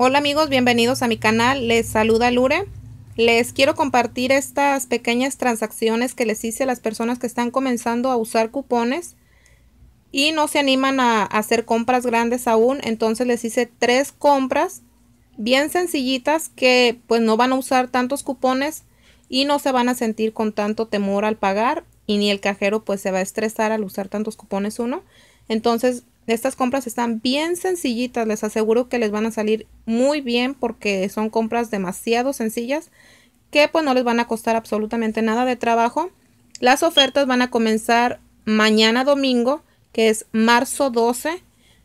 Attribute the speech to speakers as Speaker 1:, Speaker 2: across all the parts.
Speaker 1: Hola amigos, bienvenidos a mi canal, les saluda Lure. Les quiero compartir estas pequeñas transacciones que les hice a las personas que están comenzando a usar cupones y no se animan a, hacer compras grandes aún, entonces les hice tres compras bien sencillitas que pues no van a usar tantos cupones y no se van a sentir con tanto temor al pagar y ni el cajero pues se va a estresar al usar tantos cupones uno. Entonces estas compras están bien sencillitas, les aseguro que les van a salir muy bien porque son compras demasiado sencillas que pues no les van a costar absolutamente nada de trabajo. Las ofertas van a comenzar mañana domingo, que es marzo 12.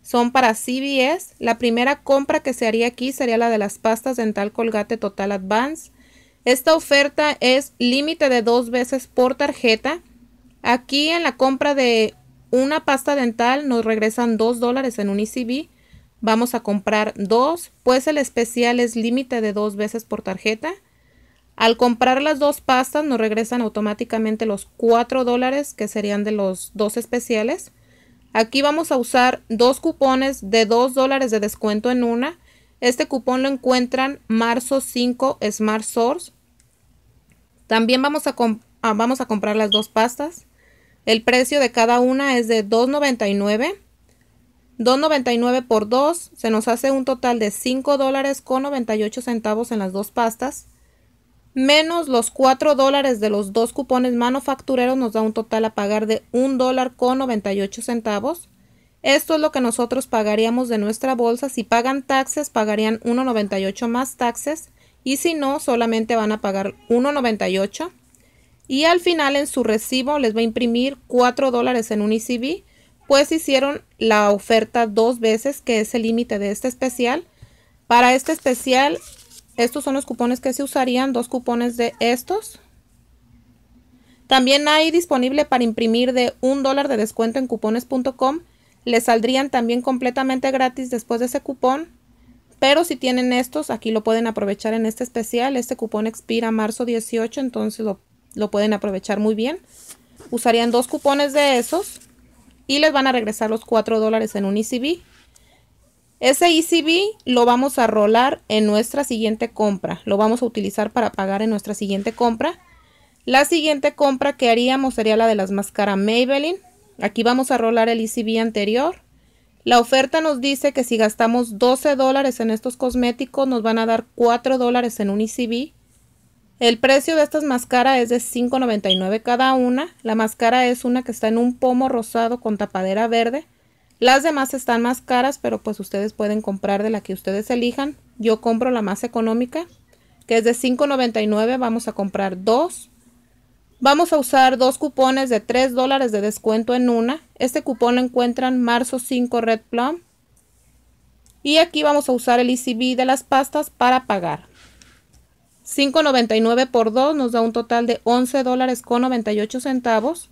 Speaker 1: Son para CBS. La primera compra que se haría aquí sería la de las pastas dental Colgate Total Advance. Esta oferta es límite de dos veces por tarjeta. Aquí en la compra de una pasta dental nos regresan 2 dólares en un ECB. Vamos a comprar dos, pues el especial es límite de dos veces por tarjeta. Al comprar las dos pastas nos regresan automáticamente los 4 dólares que serían de los dos especiales. Aquí vamos a usar dos cupones de 2 dólares de descuento en una. Este cupón lo encuentran marzo 5 Smart Source. También vamos a, ah, vamos a comprar las dos pastas. El precio de cada una es de $2.99. 2.99 por 2 se nos hace un total de 5 dólares con 98 centavos en las dos pastas. Menos los 4 dólares de los dos cupones manufactureros nos da un total a pagar de 1 dólar con 98 centavos. Esto es lo que nosotros pagaríamos de nuestra bolsa. Si pagan taxes, pagarían 1.98 más taxes. Y si no, solamente van a pagar 1.98. Y al final en su recibo les va a imprimir 4 dólares en un ECB, pues hicieron la oferta dos veces, que es el límite de este especial. Para este especial, estos son los cupones que se usarían, dos cupones de estos. También hay disponible para imprimir de un dólar de descuento en cupones.com. Les saldrían también completamente gratis después de ese cupón. Pero si tienen estos, aquí lo pueden aprovechar en este especial. Este cupón expira marzo 18, entonces lo lo pueden aprovechar muy bien. Usarían dos cupones de esos y les van a regresar los 4 dólares en un ECB. Ese ECB lo vamos a rolar en nuestra siguiente compra. Lo vamos a utilizar para pagar en nuestra siguiente compra. La siguiente compra que haríamos sería la de las máscaras Maybelline. Aquí vamos a rolar el ECB anterior. La oferta nos dice que si gastamos 12 dólares en estos cosméticos nos van a dar 4 dólares en un ECB. El precio de estas máscaras es de $5.99 cada una. La máscara es una que está en un pomo rosado con tapadera verde. Las demás están más caras, pero pues ustedes pueden comprar de la que ustedes elijan. Yo compro la más económica, que es de $5.99. Vamos a comprar dos. Vamos a usar dos cupones de $3 dólares de descuento en una. Este cupón lo encuentran marzo 5 Red Plum. Y aquí vamos a usar el ICB e de las pastas para pagar. 5.99 por 2 nos da un total de 11 dólares con 98 centavos.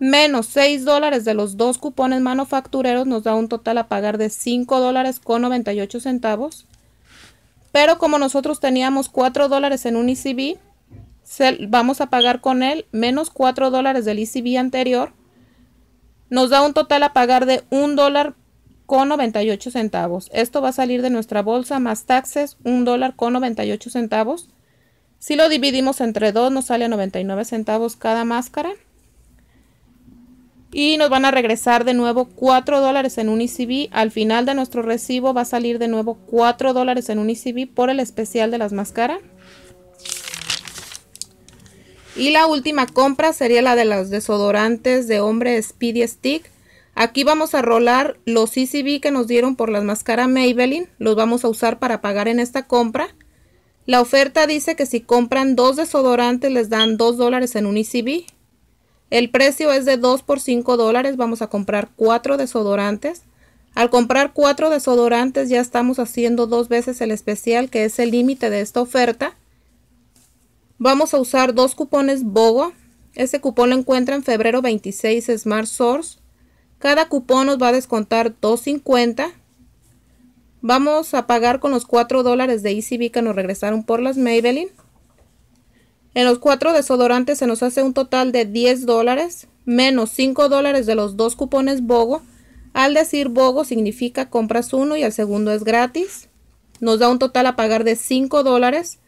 Speaker 1: Menos 6 dólares de los dos cupones manufactureros nos da un total a pagar de 5 dólares con 98 centavos. Pero como nosotros teníamos 4 dólares en un ICB, e vamos a pagar con él menos 4 dólares del ICB e anterior. Nos da un total a pagar de 1 dólar con 98 centavos. Esto va a salir de nuestra bolsa más taxes, un dólar con 98 centavos. Si lo dividimos entre dos, nos sale 99 centavos cada máscara. Y nos van a regresar de nuevo 4 dólares en un icb Al final de nuestro recibo va a salir de nuevo 4 dólares en un icb por el especial de las máscaras. Y la última compra sería la de los desodorantes de hombre Speedy Stick. Aquí vamos a rolar los ECB que nos dieron por las máscaras Maybelline. Los vamos a usar para pagar en esta compra. La oferta dice que si compran dos desodorantes les dan 2 dólares en un ECB. El precio es de 2 por 5 dólares. Vamos a comprar 4 desodorantes. Al comprar 4 desodorantes ya estamos haciendo dos veces el especial que es el límite de esta oferta. Vamos a usar dos cupones BOGO. Ese cupón lo encuentra en febrero 26 Smart Source. Cada cupón nos va a descontar 2.50. Vamos a pagar con los 4 dólares de ECB que nos regresaron por las Maybelline. En los 4 desodorantes se nos hace un total de 10 dólares menos 5 dólares de los dos cupones BOGO. Al decir BOGO significa compras uno y el segundo es gratis. Nos da un total a pagar de 5 dólares.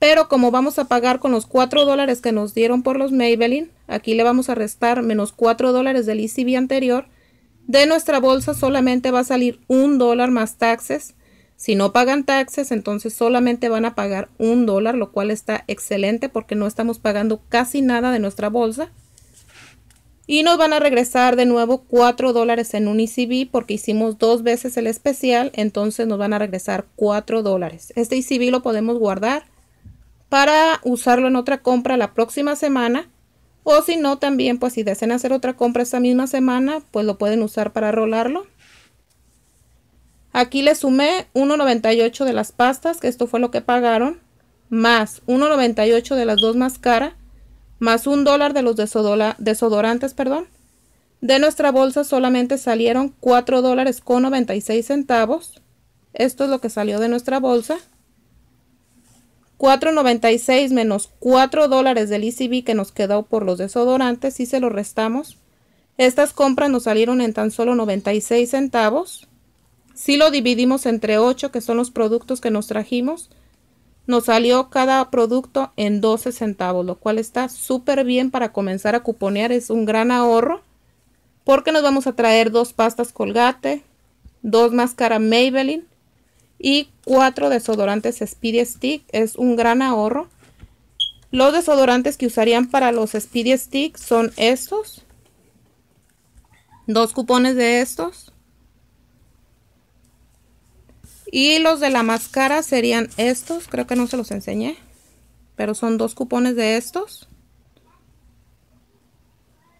Speaker 1: Pero como vamos a pagar con los 4 dólares que nos dieron por los Maybelline, aquí le vamos a restar menos 4 dólares del ECB anterior de nuestra bolsa solamente va a salir un dólar más taxes. Si no pagan taxes, entonces solamente van a pagar un dólar, lo cual está excelente porque no estamos pagando casi nada de nuestra bolsa. Y nos van a regresar de nuevo cuatro dólares en un ICB e porque hicimos dos veces el especial, entonces nos van a regresar cuatro dólares. Este ICB e lo podemos guardar para usarlo en otra compra la próxima semana o si no, también pues si desean hacer otra compra esta misma semana, pues lo pueden usar para rolarlo. Aquí le sumé 1.98 de las pastas, que esto fue lo que pagaron, más 1.98 de las dos más cara, más un dólar de los desodorantes, perdón. De nuestra bolsa solamente salieron 4 dólares con 96 centavos. Esto es lo que salió de nuestra bolsa. 4.96 menos 4 dólares del ECB que nos quedó por los desodorantes, si se lo restamos, estas compras nos salieron en tan solo 96 centavos. Si lo dividimos entre 8, que son los productos que nos trajimos, nos salió cada producto en 12 centavos, lo cual está súper bien para comenzar a cuponear, es un gran ahorro, porque nos vamos a traer dos pastas colgate, dos máscaras Maybelline, y cuatro desodorantes Speedy Stick. Es un gran ahorro. Los desodorantes que usarían para los Speedy Stick son estos. Dos cupones de estos. Y los de la máscara serían estos. Creo que no se los enseñé. Pero son dos cupones de estos.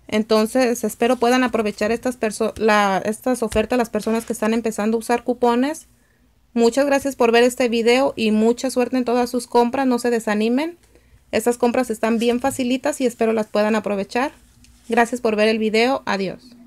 Speaker 1: Entonces espero puedan aprovechar estas, la, estas ofertas las personas que están empezando a usar cupones Muchas gracias por ver este video y mucha suerte en todas sus compras. No se desanimen. Estas compras están bien facilitas y espero las puedan aprovechar. Gracias por ver el video. Adiós.